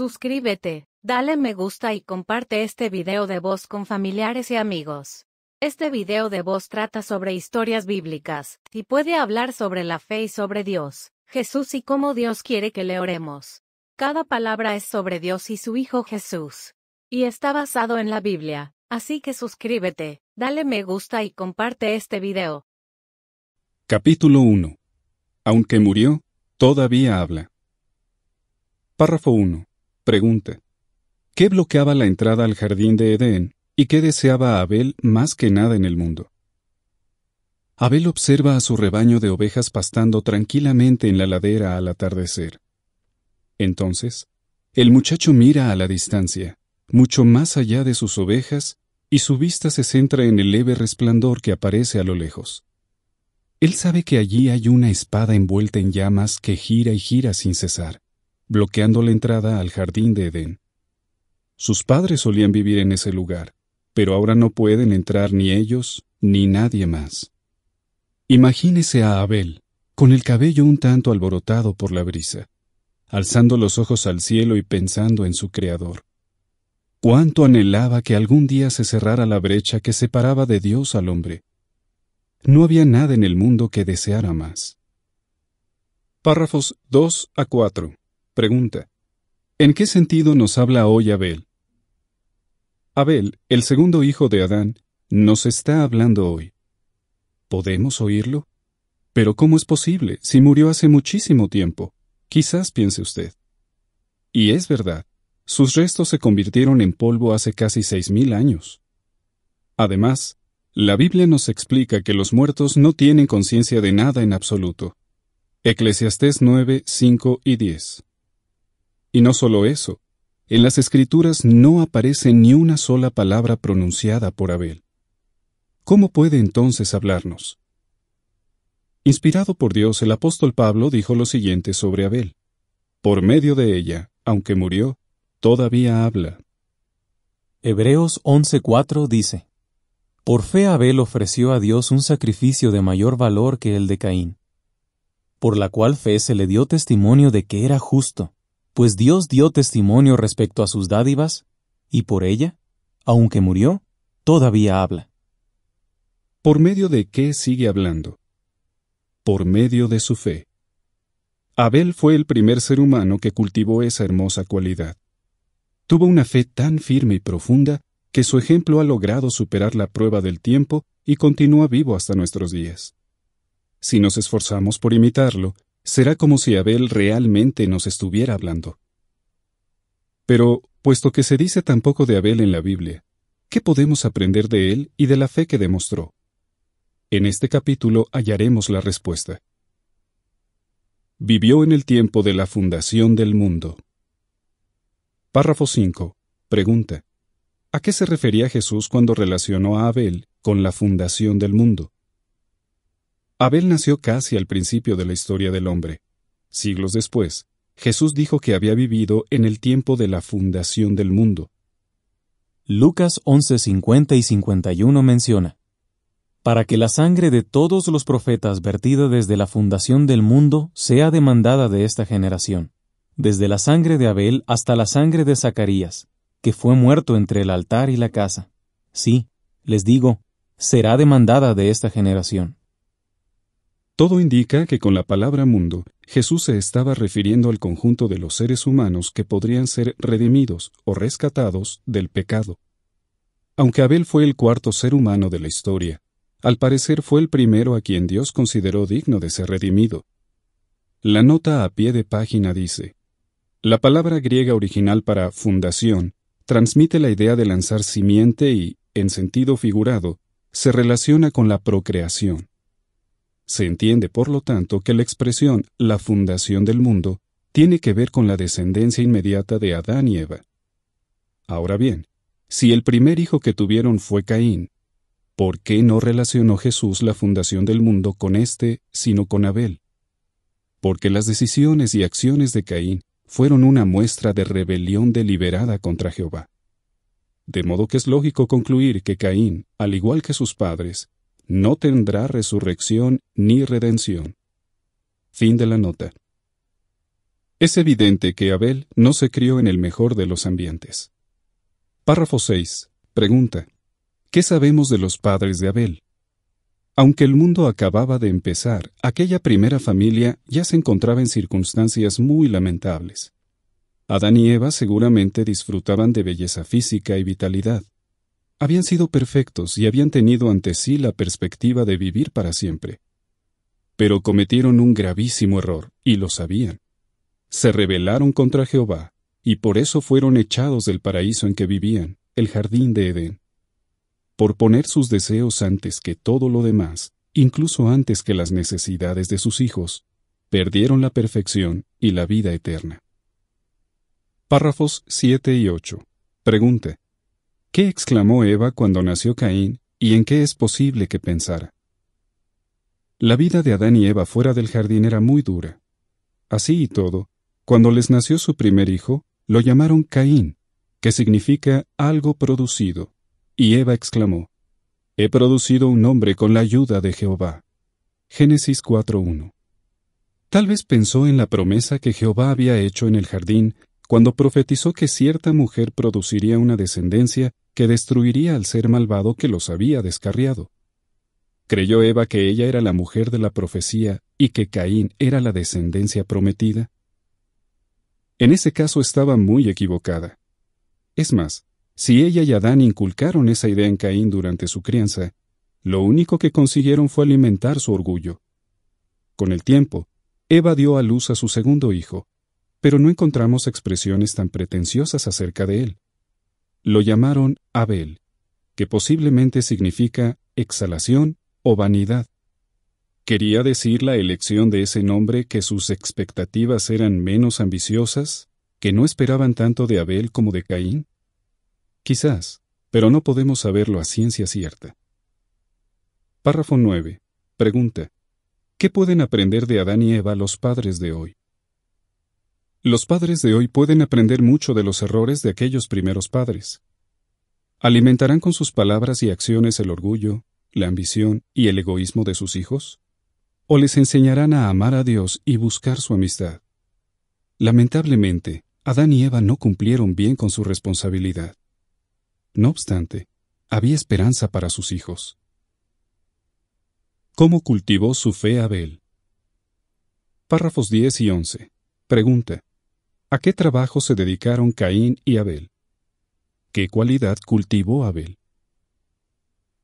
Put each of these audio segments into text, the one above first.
Suscríbete, dale me gusta y comparte este video de voz con familiares y amigos. Este video de voz trata sobre historias bíblicas, y puede hablar sobre la fe y sobre Dios, Jesús y cómo Dios quiere que le oremos. Cada palabra es sobre Dios y su Hijo Jesús. Y está basado en la Biblia, así que suscríbete, dale me gusta y comparte este video. Capítulo 1. Aunque murió, todavía habla. Párrafo 1. Pregunta. ¿Qué bloqueaba la entrada al jardín de Edén y qué deseaba Abel más que nada en el mundo? Abel observa a su rebaño de ovejas pastando tranquilamente en la ladera al atardecer. Entonces, el muchacho mira a la distancia, mucho más allá de sus ovejas, y su vista se centra en el leve resplandor que aparece a lo lejos. Él sabe que allí hay una espada envuelta en llamas que gira y gira sin cesar bloqueando la entrada al jardín de Edén. Sus padres solían vivir en ese lugar, pero ahora no pueden entrar ni ellos ni nadie más. Imagínese a Abel, con el cabello un tanto alborotado por la brisa, alzando los ojos al cielo y pensando en su Creador. Cuánto anhelaba que algún día se cerrara la brecha que separaba de Dios al hombre. No había nada en el mundo que deseara más. Párrafos 2 a 4. Pregunta. ¿En qué sentido nos habla hoy Abel? Abel, el segundo hijo de Adán, nos está hablando hoy. ¿Podemos oírlo? Pero ¿cómo es posible si murió hace muchísimo tiempo? Quizás piense usted. Y es verdad, sus restos se convirtieron en polvo hace casi seis mil años. Además, la Biblia nos explica que los muertos no tienen conciencia de nada en absoluto. Eclesiastés 9, 5 y 10. Y no solo eso, en las escrituras no aparece ni una sola palabra pronunciada por Abel. ¿Cómo puede entonces hablarnos? Inspirado por Dios, el apóstol Pablo dijo lo siguiente sobre Abel. Por medio de ella, aunque murió, todavía habla. Hebreos 11:4 dice, Por fe Abel ofreció a Dios un sacrificio de mayor valor que el de Caín, por la cual fe se le dio testimonio de que era justo, pues Dios dio testimonio respecto a sus dádivas, y por ella, aunque murió, todavía habla. ¿Por medio de qué sigue hablando? Por medio de su fe. Abel fue el primer ser humano que cultivó esa hermosa cualidad. Tuvo una fe tan firme y profunda que su ejemplo ha logrado superar la prueba del tiempo y continúa vivo hasta nuestros días. Si nos esforzamos por imitarlo, será como si Abel realmente nos estuviera hablando. Pero, puesto que se dice tan poco de Abel en la Biblia, ¿qué podemos aprender de él y de la fe que demostró? En este capítulo hallaremos la respuesta. Vivió en el tiempo de la fundación del mundo. Párrafo 5. Pregunta. ¿A qué se refería Jesús cuando relacionó a Abel con la fundación del mundo? Abel nació casi al principio de la historia del hombre. Siglos después, Jesús dijo que había vivido en el tiempo de la fundación del mundo. Lucas 11:50 y 51 menciona, para que la sangre de todos los profetas vertida desde la fundación del mundo sea demandada de esta generación, desde la sangre de Abel hasta la sangre de Zacarías, que fue muerto entre el altar y la casa. Sí, les digo, será demandada de esta generación. Todo indica que con la palabra mundo, Jesús se estaba refiriendo al conjunto de los seres humanos que podrían ser redimidos o rescatados del pecado. Aunque Abel fue el cuarto ser humano de la historia, al parecer fue el primero a quien Dios consideró digno de ser redimido. La nota a pie de página dice, La palabra griega original para fundación transmite la idea de lanzar simiente y, en sentido figurado, se relaciona con la procreación. Se entiende, por lo tanto, que la expresión la fundación del mundo tiene que ver con la descendencia inmediata de Adán y Eva. Ahora bien, si el primer hijo que tuvieron fue Caín, ¿por qué no relacionó Jesús la fundación del mundo con éste, sino con Abel? Porque las decisiones y acciones de Caín fueron una muestra de rebelión deliberada contra Jehová. De modo que es lógico concluir que Caín, al igual que sus padres, no tendrá resurrección ni redención. Fin de la nota. Es evidente que Abel no se crió en el mejor de los ambientes. Párrafo 6. Pregunta. ¿Qué sabemos de los padres de Abel? Aunque el mundo acababa de empezar, aquella primera familia ya se encontraba en circunstancias muy lamentables. Adán y Eva seguramente disfrutaban de belleza física y vitalidad, habían sido perfectos y habían tenido ante sí la perspectiva de vivir para siempre. Pero cometieron un gravísimo error, y lo sabían. Se rebelaron contra Jehová, y por eso fueron echados del paraíso en que vivían, el jardín de Edén. Por poner sus deseos antes que todo lo demás, incluso antes que las necesidades de sus hijos, perdieron la perfección y la vida eterna. Párrafos 7 y 8. Pregunte. ¿Qué exclamó Eva cuando nació Caín y en qué es posible que pensara? La vida de Adán y Eva fuera del jardín era muy dura. Así y todo, cuando les nació su primer hijo, lo llamaron Caín, que significa algo producido, y Eva exclamó, He producido un hombre con la ayuda de Jehová. Génesis 4.1. Tal vez pensó en la promesa que Jehová había hecho en el jardín cuando profetizó que cierta mujer produciría una descendencia que destruiría al ser malvado que los había descarriado. ¿Creyó Eva que ella era la mujer de la profecía y que Caín era la descendencia prometida? En ese caso estaba muy equivocada. Es más, si ella y Adán inculcaron esa idea en Caín durante su crianza, lo único que consiguieron fue alimentar su orgullo. Con el tiempo, Eva dio a luz a su segundo hijo, pero no encontramos expresiones tan pretenciosas acerca de él. Lo llamaron Abel, que posiblemente significa exhalación o vanidad. ¿Quería decir la elección de ese nombre que sus expectativas eran menos ambiciosas, que no esperaban tanto de Abel como de Caín? Quizás, pero no podemos saberlo a ciencia cierta. Párrafo 9. Pregunta. ¿Qué pueden aprender de Adán y Eva los padres de hoy? Los padres de hoy pueden aprender mucho de los errores de aquellos primeros padres. ¿Alimentarán con sus palabras y acciones el orgullo, la ambición y el egoísmo de sus hijos? ¿O les enseñarán a amar a Dios y buscar su amistad? Lamentablemente, Adán y Eva no cumplieron bien con su responsabilidad. No obstante, había esperanza para sus hijos. ¿Cómo cultivó su fe Abel? Párrafos 10 y 11. Pregunta. ¿A qué trabajo se dedicaron Caín y Abel? ¿Qué cualidad cultivó Abel?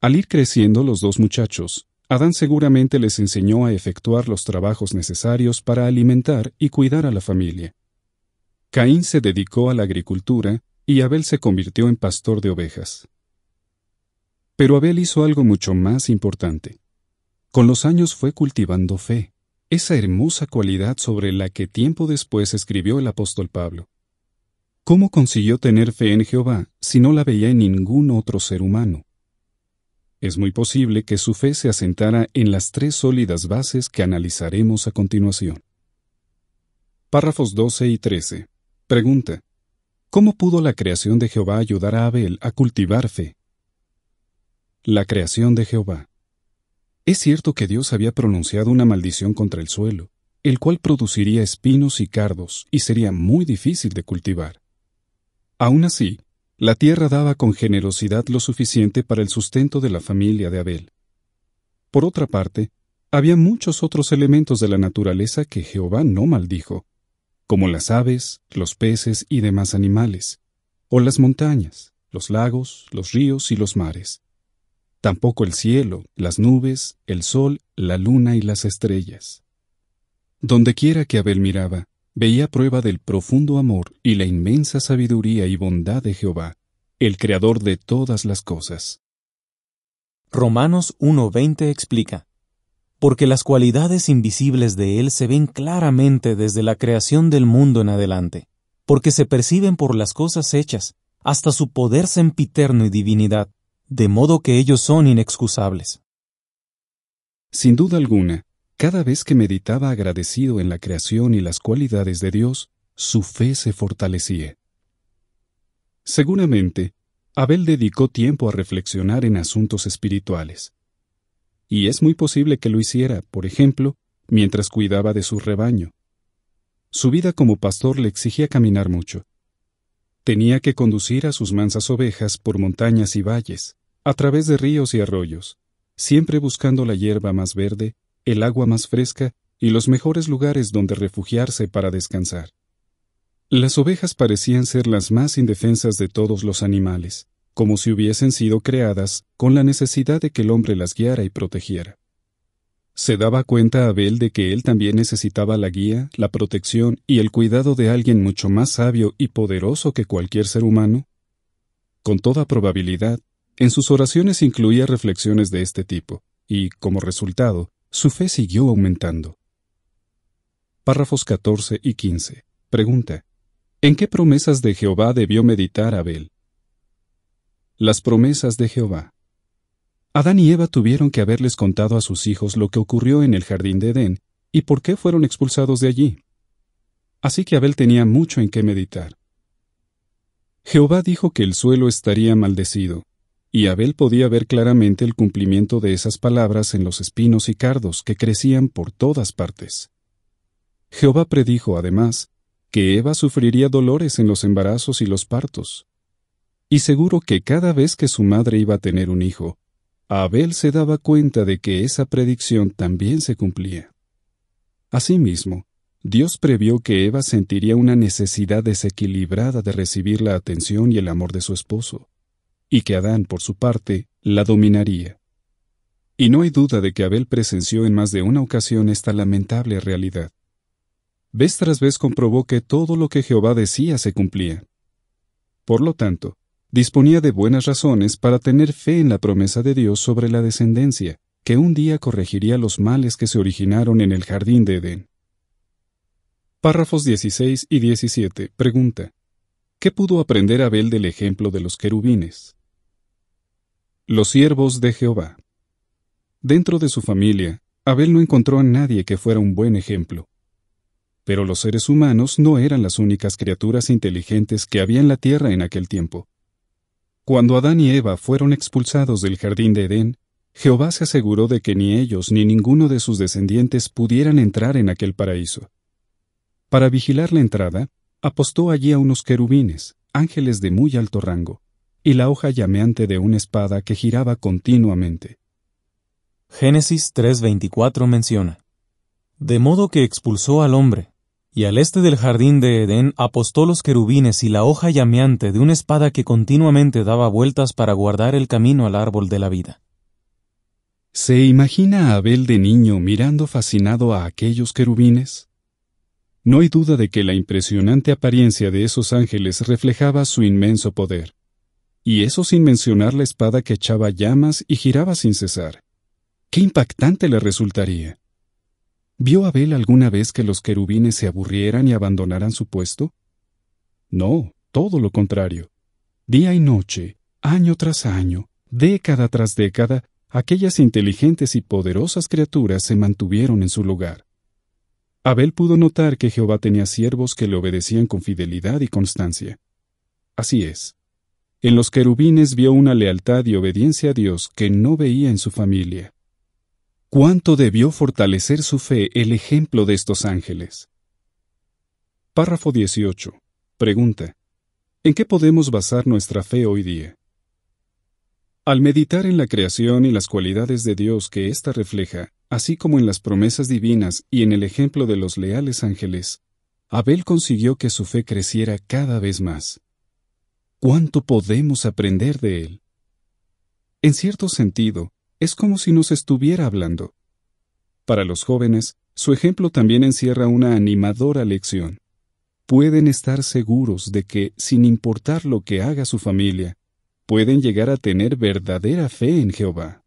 Al ir creciendo los dos muchachos, Adán seguramente les enseñó a efectuar los trabajos necesarios para alimentar y cuidar a la familia. Caín se dedicó a la agricultura y Abel se convirtió en pastor de ovejas. Pero Abel hizo algo mucho más importante. Con los años fue cultivando fe esa hermosa cualidad sobre la que tiempo después escribió el apóstol Pablo. ¿Cómo consiguió tener fe en Jehová si no la veía en ningún otro ser humano? Es muy posible que su fe se asentara en las tres sólidas bases que analizaremos a continuación. Párrafos 12 y 13. Pregunta. ¿Cómo pudo la creación de Jehová ayudar a Abel a cultivar fe? La creación de Jehová. Es cierto que Dios había pronunciado una maldición contra el suelo, el cual produciría espinos y cardos y sería muy difícil de cultivar. Aún así, la tierra daba con generosidad lo suficiente para el sustento de la familia de Abel. Por otra parte, había muchos otros elementos de la naturaleza que Jehová no maldijo, como las aves, los peces y demás animales, o las montañas, los lagos, los ríos y los mares tampoco el cielo, las nubes, el sol, la luna y las estrellas. Dondequiera que Abel miraba, veía prueba del profundo amor y la inmensa sabiduría y bondad de Jehová, el creador de todas las cosas. Romanos 1.20 explica, porque las cualidades invisibles de Él se ven claramente desde la creación del mundo en adelante, porque se perciben por las cosas hechas, hasta su poder sempiterno y divinidad, de modo que ellos son inexcusables. Sin duda alguna, cada vez que meditaba agradecido en la creación y las cualidades de Dios, su fe se fortalecía. Seguramente, Abel dedicó tiempo a reflexionar en asuntos espirituales. Y es muy posible que lo hiciera, por ejemplo, mientras cuidaba de su rebaño. Su vida como pastor le exigía caminar mucho, Tenía que conducir a sus mansas ovejas por montañas y valles, a través de ríos y arroyos, siempre buscando la hierba más verde, el agua más fresca y los mejores lugares donde refugiarse para descansar. Las ovejas parecían ser las más indefensas de todos los animales, como si hubiesen sido creadas con la necesidad de que el hombre las guiara y protegiera. Se daba cuenta Abel de que él también necesitaba la guía, la protección y el cuidado de alguien mucho más sabio y poderoso que cualquier ser humano. Con toda probabilidad, en sus oraciones incluía reflexiones de este tipo, y, como resultado, su fe siguió aumentando. Párrafos 14 y 15. Pregunta. ¿En qué promesas de Jehová debió meditar Abel? Las promesas de Jehová. Adán y Eva tuvieron que haberles contado a sus hijos lo que ocurrió en el jardín de Edén y por qué fueron expulsados de allí. Así que Abel tenía mucho en qué meditar. Jehová dijo que el suelo estaría maldecido, y Abel podía ver claramente el cumplimiento de esas palabras en los espinos y cardos que crecían por todas partes. Jehová predijo, además, que Eva sufriría dolores en los embarazos y los partos. Y seguro que cada vez que su madre iba a tener un hijo, Abel se daba cuenta de que esa predicción también se cumplía. Asimismo, Dios previó que Eva sentiría una necesidad desequilibrada de recibir la atención y el amor de su esposo, y que Adán, por su parte, la dominaría. Y no hay duda de que Abel presenció en más de una ocasión esta lamentable realidad. Vez tras vez comprobó que todo lo que Jehová decía se cumplía. Por lo tanto, disponía de buenas razones para tener fe en la promesa de Dios sobre la descendencia, que un día corregiría los males que se originaron en el jardín de Edén. Párrafos 16 y 17. Pregunta. ¿Qué pudo aprender Abel del ejemplo de los querubines? Los siervos de Jehová. Dentro de su familia, Abel no encontró a nadie que fuera un buen ejemplo. Pero los seres humanos no eran las únicas criaturas inteligentes que había en la tierra en aquel tiempo. Cuando Adán y Eva fueron expulsados del jardín de Edén, Jehová se aseguró de que ni ellos ni ninguno de sus descendientes pudieran entrar en aquel paraíso. Para vigilar la entrada, apostó allí a unos querubines, ángeles de muy alto rango, y la hoja llameante de una espada que giraba continuamente. Génesis 3:24 menciona, De modo que expulsó al hombre, y al este del jardín de Edén apostó los querubines y la hoja llameante de una espada que continuamente daba vueltas para guardar el camino al árbol de la vida. ¿Se imagina a Abel de niño mirando fascinado a aquellos querubines? No hay duda de que la impresionante apariencia de esos ángeles reflejaba su inmenso poder. Y eso sin mencionar la espada que echaba llamas y giraba sin cesar. ¡Qué impactante le resultaría! ¿Vio Abel alguna vez que los querubines se aburrieran y abandonaran su puesto? No, todo lo contrario. Día y noche, año tras año, década tras década, aquellas inteligentes y poderosas criaturas se mantuvieron en su lugar. Abel pudo notar que Jehová tenía siervos que le obedecían con fidelidad y constancia. Así es. En los querubines vio una lealtad y obediencia a Dios que no veía en su familia cuánto debió fortalecer su fe el ejemplo de estos ángeles. Párrafo 18. Pregunta. ¿En qué podemos basar nuestra fe hoy día? Al meditar en la creación y las cualidades de Dios que ésta refleja, así como en las promesas divinas y en el ejemplo de los leales ángeles, Abel consiguió que su fe creciera cada vez más. ¿Cuánto podemos aprender de él? En cierto sentido, es como si nos estuviera hablando. Para los jóvenes, su ejemplo también encierra una animadora lección. Pueden estar seguros de que, sin importar lo que haga su familia, pueden llegar a tener verdadera fe en Jehová.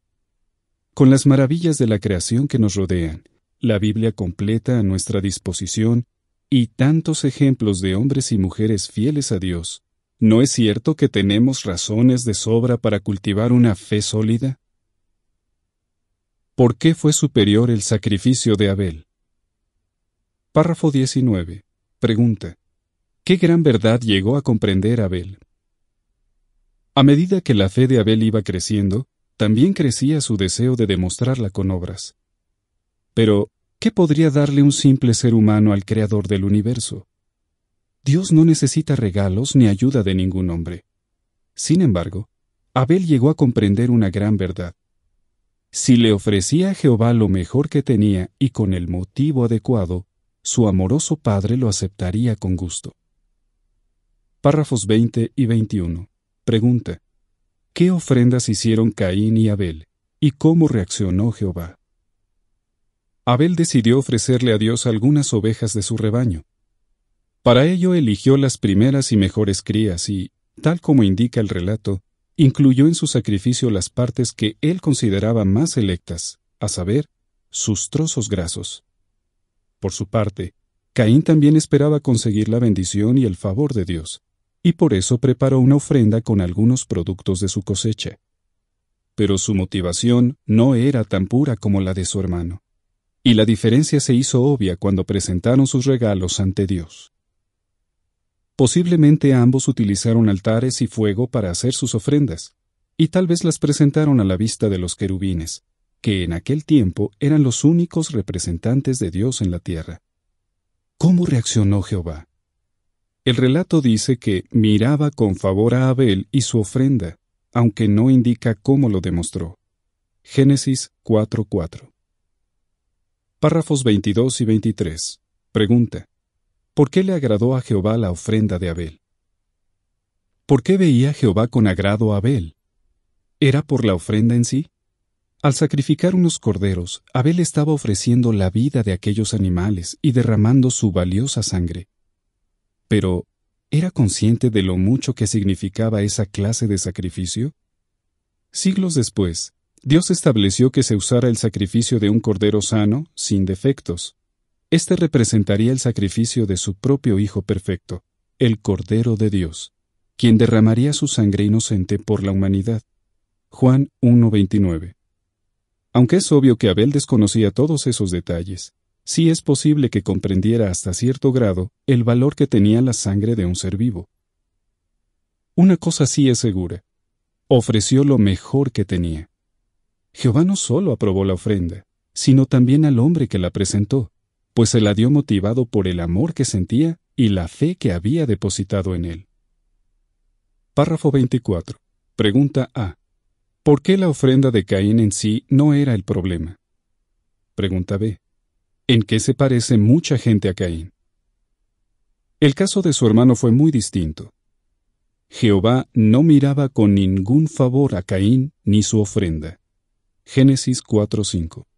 Con las maravillas de la creación que nos rodean, la Biblia completa a nuestra disposición y tantos ejemplos de hombres y mujeres fieles a Dios, ¿no es cierto que tenemos razones de sobra para cultivar una fe sólida? ¿Por qué fue superior el sacrificio de Abel? Párrafo 19. Pregunta. ¿Qué gran verdad llegó a comprender Abel? A medida que la fe de Abel iba creciendo, también crecía su deseo de demostrarla con obras. Pero, ¿qué podría darle un simple ser humano al Creador del universo? Dios no necesita regalos ni ayuda de ningún hombre. Sin embargo, Abel llegó a comprender una gran verdad. Si le ofrecía a Jehová lo mejor que tenía y con el motivo adecuado, su amoroso Padre lo aceptaría con gusto. Párrafos 20 y 21. Pregunta. ¿Qué ofrendas hicieron Caín y Abel? ¿Y cómo reaccionó Jehová? Abel decidió ofrecerle a Dios algunas ovejas de su rebaño. Para ello eligió las primeras y mejores crías y, tal como indica el relato, incluyó en su sacrificio las partes que él consideraba más electas, a saber, sus trozos grasos. Por su parte, Caín también esperaba conseguir la bendición y el favor de Dios, y por eso preparó una ofrenda con algunos productos de su cosecha. Pero su motivación no era tan pura como la de su hermano, y la diferencia se hizo obvia cuando presentaron sus regalos ante Dios. Posiblemente ambos utilizaron altares y fuego para hacer sus ofrendas, y tal vez las presentaron a la vista de los querubines, que en aquel tiempo eran los únicos representantes de Dios en la tierra. ¿Cómo reaccionó Jehová? El relato dice que miraba con favor a Abel y su ofrenda, aunque no indica cómo lo demostró. Génesis 4:4. Párrafos 22 y 23. Pregunta. ¿Por qué le agradó a Jehová la ofrenda de Abel? ¿Por qué veía Jehová con agrado a Abel? ¿Era por la ofrenda en sí? Al sacrificar unos corderos, Abel estaba ofreciendo la vida de aquellos animales y derramando su valiosa sangre. Pero, ¿era consciente de lo mucho que significaba esa clase de sacrificio? Siglos después, Dios estableció que se usara el sacrificio de un cordero sano, sin defectos, este representaría el sacrificio de su propio Hijo perfecto, el Cordero de Dios, quien derramaría su sangre inocente por la humanidad. Juan 1.29. Aunque es obvio que Abel desconocía todos esos detalles, sí es posible que comprendiera hasta cierto grado el valor que tenía la sangre de un ser vivo. Una cosa sí es segura. Ofreció lo mejor que tenía. Jehová no solo aprobó la ofrenda, sino también al hombre que la presentó pues se la dio motivado por el amor que sentía y la fe que había depositado en él. Párrafo 24. Pregunta A. ¿Por qué la ofrenda de Caín en sí no era el problema? Pregunta B. ¿En qué se parece mucha gente a Caín? El caso de su hermano fue muy distinto. Jehová no miraba con ningún favor a Caín ni su ofrenda. Génesis 4:5.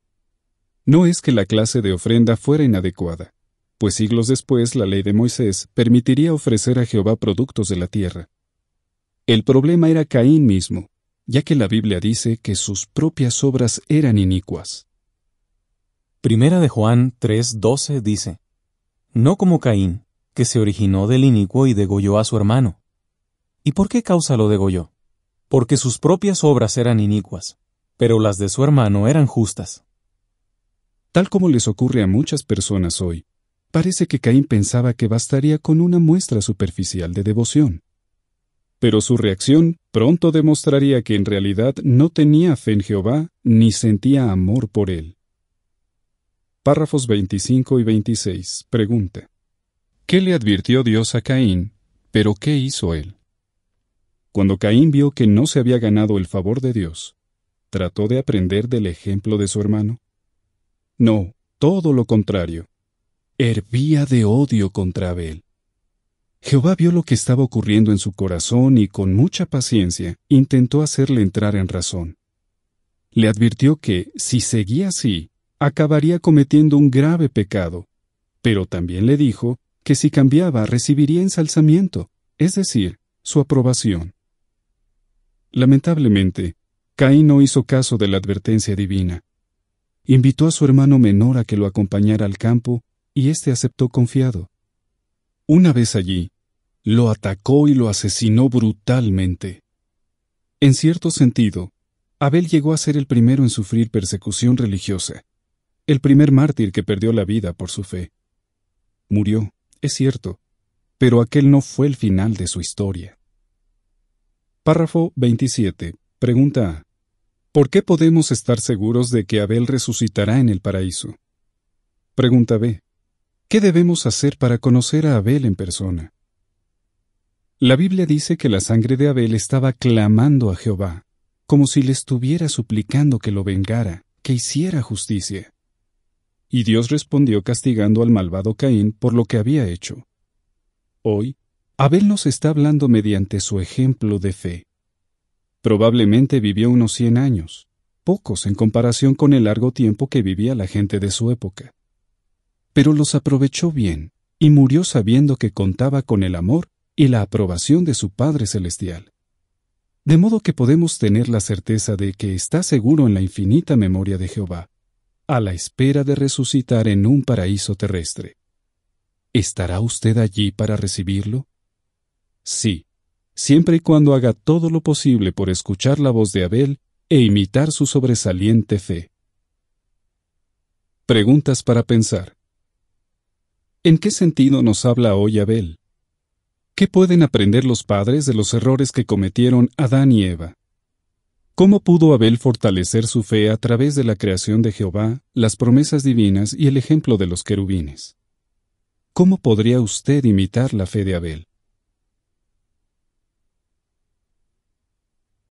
No es que la clase de ofrenda fuera inadecuada, pues siglos después la ley de Moisés permitiría ofrecer a Jehová productos de la tierra. El problema era Caín mismo, ya que la Biblia dice que sus propias obras eran inicuas. Primera de Juan 3:12 dice, No como Caín, que se originó del inicuo y degolló a su hermano. ¿Y por qué causa lo degolló? Porque sus propias obras eran inicuas, pero las de su hermano eran justas. Tal como les ocurre a muchas personas hoy, parece que Caín pensaba que bastaría con una muestra superficial de devoción. Pero su reacción pronto demostraría que en realidad no tenía fe en Jehová ni sentía amor por él. Párrafos 25 y 26. Pregunta. ¿Qué le advirtió Dios a Caín, pero qué hizo él? Cuando Caín vio que no se había ganado el favor de Dios, ¿trató de aprender del ejemplo de su hermano? No, todo lo contrario. Hervía de odio contra Abel. Jehová vio lo que estaba ocurriendo en su corazón y con mucha paciencia intentó hacerle entrar en razón. Le advirtió que, si seguía así, acabaría cometiendo un grave pecado, pero también le dijo que si cambiaba recibiría ensalzamiento, es decir, su aprobación. Lamentablemente, Caín no hizo caso de la advertencia divina, Invitó a su hermano menor a que lo acompañara al campo, y éste aceptó confiado. Una vez allí, lo atacó y lo asesinó brutalmente. En cierto sentido, Abel llegó a ser el primero en sufrir persecución religiosa, el primer mártir que perdió la vida por su fe. Murió, es cierto, pero aquel no fue el final de su historia. Párrafo 27. Pregunta A. ¿Por qué podemos estar seguros de que Abel resucitará en el paraíso? Pregunta B. ¿Qué debemos hacer para conocer a Abel en persona? La Biblia dice que la sangre de Abel estaba clamando a Jehová, como si le estuviera suplicando que lo vengara, que hiciera justicia. Y Dios respondió castigando al malvado Caín por lo que había hecho. Hoy, Abel nos está hablando mediante su ejemplo de fe. Probablemente vivió unos 100 años, pocos en comparación con el largo tiempo que vivía la gente de su época. Pero los aprovechó bien, y murió sabiendo que contaba con el amor y la aprobación de su Padre Celestial. De modo que podemos tener la certeza de que está seguro en la infinita memoria de Jehová, a la espera de resucitar en un paraíso terrestre. ¿Estará usted allí para recibirlo? Sí, siempre y cuando haga todo lo posible por escuchar la voz de Abel e imitar su sobresaliente fe. Preguntas para pensar. ¿En qué sentido nos habla hoy Abel? ¿Qué pueden aprender los padres de los errores que cometieron Adán y Eva? ¿Cómo pudo Abel fortalecer su fe a través de la creación de Jehová, las promesas divinas y el ejemplo de los querubines? ¿Cómo podría usted imitar la fe de Abel?